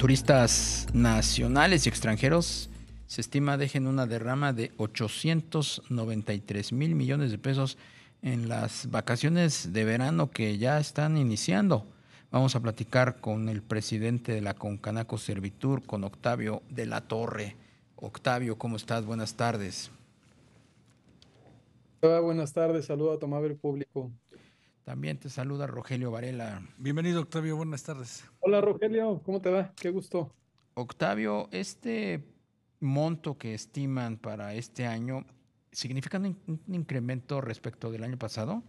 turistas nacionales y extranjeros se estima dejen una derrama de 893 mil millones de pesos en las vacaciones de verano que ya están iniciando. Vamos a platicar con el presidente de la Concanaco Servitur, con Octavio de la Torre. Octavio, ¿cómo estás? Buenas tardes. buenas tardes, saludo a tomar el público. También te saluda Rogelio Varela. Bienvenido, Octavio. Buenas tardes. Hola, Rogelio. ¿Cómo te va? Qué gusto. Octavio, este monto que estiman para este año, ¿significa un, incremento respecto del año pasado?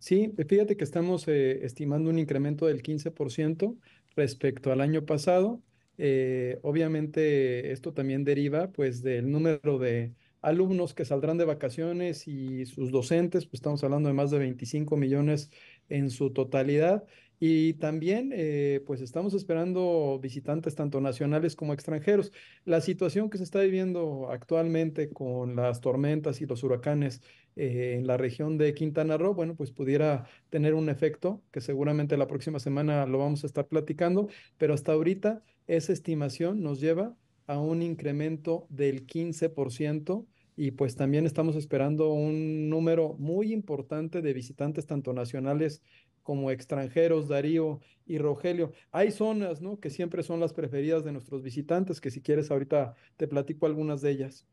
Sí, fíjate que estamos eh, estimando un incremento del 15% respecto al año pasado. Eh, obviamente esto también deriva pues del número de alumnos que saldrán de vacaciones y sus docentes, pues estamos hablando de más de 25 millones en su totalidad. Y también, eh, pues estamos esperando visitantes tanto nacionales como extranjeros. La situación que se está viviendo actualmente con las tormentas y los huracanes eh, en la región de Quintana Roo, bueno, pues pudiera tener un efecto que seguramente la próxima semana lo vamos a estar platicando, pero hasta ahorita esa estimación nos lleva a un incremento del 15% y pues también estamos esperando un número muy importante de visitantes, tanto nacionales como extranjeros, Darío y Rogelio. Hay zonas, ¿no? Que siempre son las preferidas de nuestros visitantes, que si quieres ahorita te platico algunas de ellas.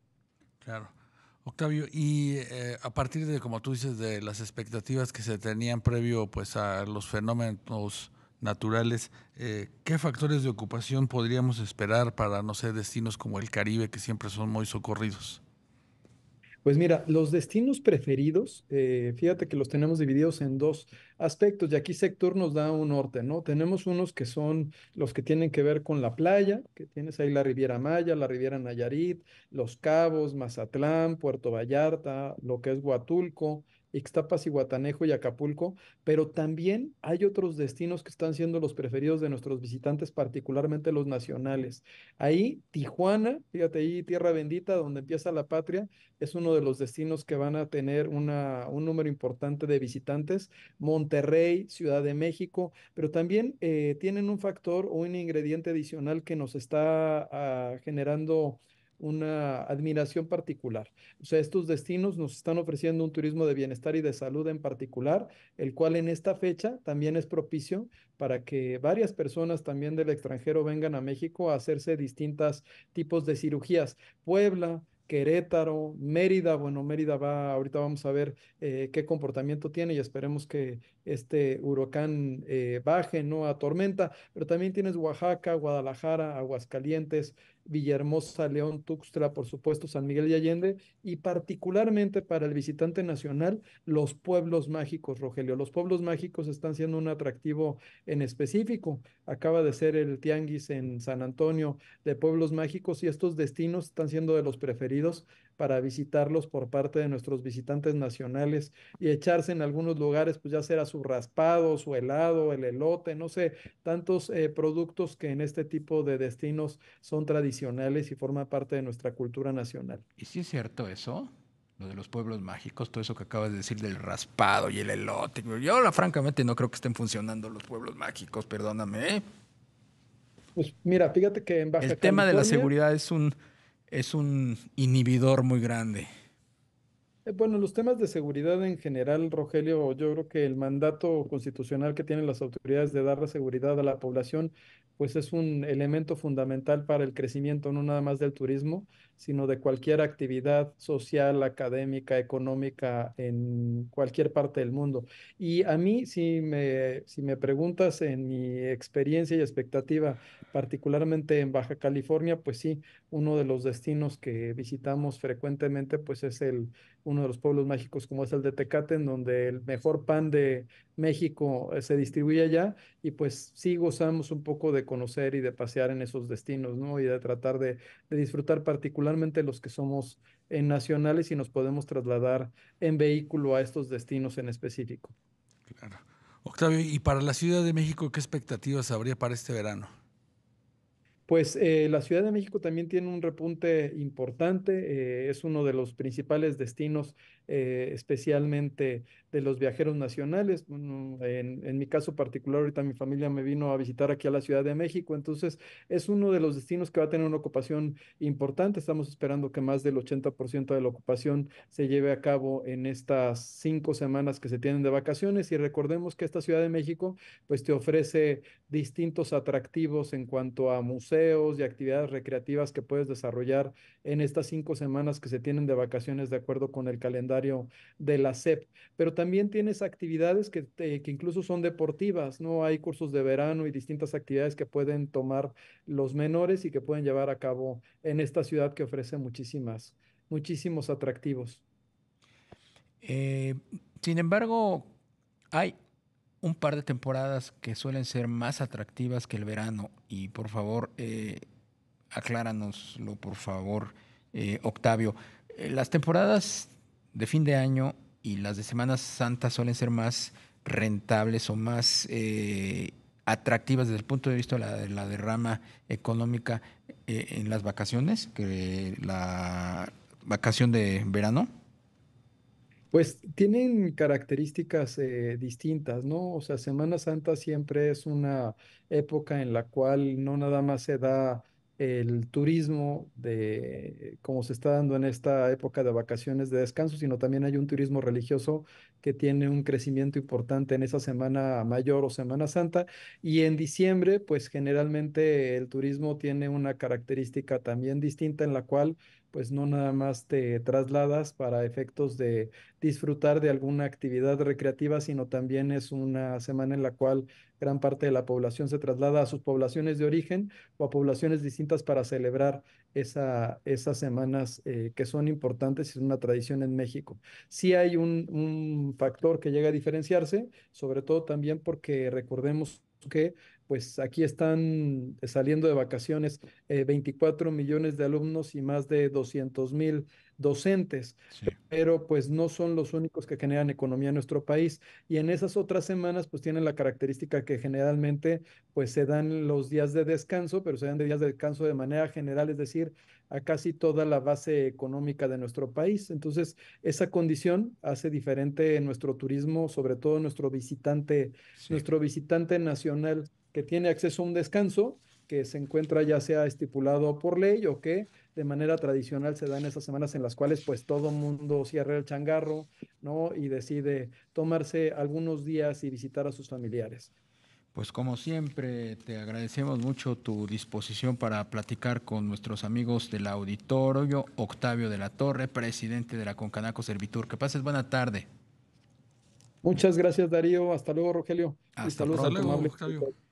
Claro. Octavio, y eh, a partir de, como tú dices, de las expectativas que se tenían previo pues a los fenómenos naturales, eh, ¿qué factores de ocupación podríamos esperar para, no sé, destinos como el Caribe, que siempre son muy socorridos? Pues mira, los destinos preferidos, eh, fíjate que los tenemos divididos en dos aspectos y aquí sector nos da un norte, ¿no? Tenemos unos que son los que tienen que ver con la playa, que tienes ahí la Riviera Maya, la Riviera Nayarit, Los Cabos, Mazatlán, Puerto Vallarta, lo que es Huatulco, Ixtapas y Guatanejo y Acapulco, pero también hay otros destinos que están siendo los preferidos de nuestros visitantes, particularmente los nacionales. Ahí, Tijuana, fíjate ahí, Tierra Bendita, donde empieza la patria, es uno de los destinos que van a tener una, un número importante de visitantes. Monterrey, Ciudad de México, pero también eh, tienen un factor o un ingrediente adicional que nos está ah, generando una admiración particular. O sea, estos destinos nos están ofreciendo un turismo de bienestar y de salud en particular, el cual en esta fecha también es propicio para que varias personas también del extranjero vengan a México a hacerse distintos tipos de cirugías. Puebla, Querétaro, Mérida, bueno, Mérida va, ahorita vamos a ver eh, qué comportamiento tiene y esperemos que este huracán eh, baje, no atormenta, pero también tienes Oaxaca, Guadalajara, Aguascalientes, Villahermosa, León, Tuxtla, por supuesto San Miguel y Allende, y particularmente para el visitante nacional, los pueblos mágicos, Rogelio. Los pueblos mágicos están siendo un atractivo en específico. Acaba de ser el Tianguis en San Antonio de Pueblos Mágicos y estos destinos están siendo de los preferidos para visitarlos por parte de nuestros visitantes nacionales y echarse en algunos lugares, pues ya será su raspado, su helado, el elote, no sé, tantos eh, productos que en este tipo de destinos son tradicionales y forman parte de nuestra cultura nacional. ¿Y si es cierto eso? lo de los pueblos mágicos, todo eso que acabas de decir del raspado y el elote. Yo, francamente, no creo que estén funcionando los pueblos mágicos, perdóname. ¿eh? Pues mira, fíjate que en Baja El tema de la seguridad es un es un inhibidor muy grande. Eh, bueno, los temas de seguridad en general, Rogelio, yo creo que el mandato constitucional que tienen las autoridades de dar la seguridad a la población, pues es un elemento fundamental para el crecimiento, no nada más del turismo, sino de cualquier actividad social, académica, económica en cualquier parte del mundo. Y a mí, si me, si me preguntas en mi experiencia y expectativa, particularmente en Baja California, pues sí, uno de los destinos que visitamos frecuentemente, pues es el, de los pueblos mágicos como es el de Tecate, en donde el mejor pan de México eh, se distribuye allá y pues sí gozamos un poco de conocer y de pasear en esos destinos, ¿no? Y de tratar de, disfrutar particularmente los que somos eh, nacionales y nos podemos trasladar en vehículo a estos destinos en específico. Claro. Octavio, ¿y para la Ciudad de México qué expectativas habría para este verano? Pues eh, la Ciudad de México también tiene un repunte importante, eh, es uno de los principales destinos, eh, especialmente de los viajeros nacionales. en, mi caso particular, ahorita mi familia me vino a visitar aquí a la Ciudad de México, entonces es uno de los destinos que va a tener una ocupación importante. Estamos esperando que más del 80% de la ocupación se lleve a cabo en estas cinco semanas que se tienen de vacaciones y recordemos que esta Ciudad de México pues te ofrece distintos atractivos en cuanto a museos y actividades recreativas que puedes desarrollar en estas cinco semanas que se tienen de vacaciones de acuerdo con el calendario de la SEP. Pero también tienes actividades que, incluso son deportivas, ¿no? Hay cursos de verano y distintas actividades que pueden tomar los menores y que pueden llevar a cabo en esta ciudad que ofrece muchísimas, muchísimos atractivos. Eh, sin embargo, hay un par de temporadas que suelen ser más atractivas que el verano. Y por favor, eh, acláranoslo, por favor, eh, Octavio. Eh, las temporadas de fin de año y las de Semana Santa suelen ser más rentables o más atractivas desde el punto de vista de la, de la derrama económica en las vacaciones, que la vacación de verano. Pues tienen características eh, distintas, ¿no? O sea, Semana Santa siempre es una época en la cual no nada más se da el turismo de como se está dando en esta época de vacaciones de descanso, sino también hay un turismo religioso que tiene un crecimiento importante en esa semana mayor o Semana Santa y en diciembre, pues generalmente el turismo tiene una característica también distinta en la cual pues no nada más te trasladas para efectos de disfrutar de alguna actividad recreativa, sino también es una semana en la cual gran parte de la población se traslada a sus poblaciones de origen o a poblaciones distintas para celebrar esa, esas semanas eh, que son importantes y es una tradición en México. Sí hay un, un factor que llega a diferenciarse, sobre todo también porque recordemos que pues aquí están eh, saliendo de vacaciones 24 eh, millones de alumnos y más de 200 mil docentes, pero pues no son los únicos que generan economía en nuestro país. Y en esas otras semanas pues tienen la característica que generalmente pues se dan los días de descanso, pero se dan de días de descanso de manera general, es decir, a casi toda la base económica de nuestro país. Entonces, esa condición hace diferente nuestro turismo, sobre todo nuestro visitante, nuestro visitante nacional que tiene acceso a un descanso que se encuentra ya sea estipulado por ley o que de manera tradicional se da en esas semanas en las cuales pues todo mundo cierra el changarro, ¿no? Y decide tomarse algunos días y visitar a sus familiares. Pues como siempre, te agradecemos mucho tu disposición para platicar con nuestros amigos del auditorio, Octavio de la Torre, presidente de la Concanaco Servitur. Que pases buena tarde. Muchas gracias, Darío. Hasta luego, Rogelio. Hasta, Hasta luego, Octavio.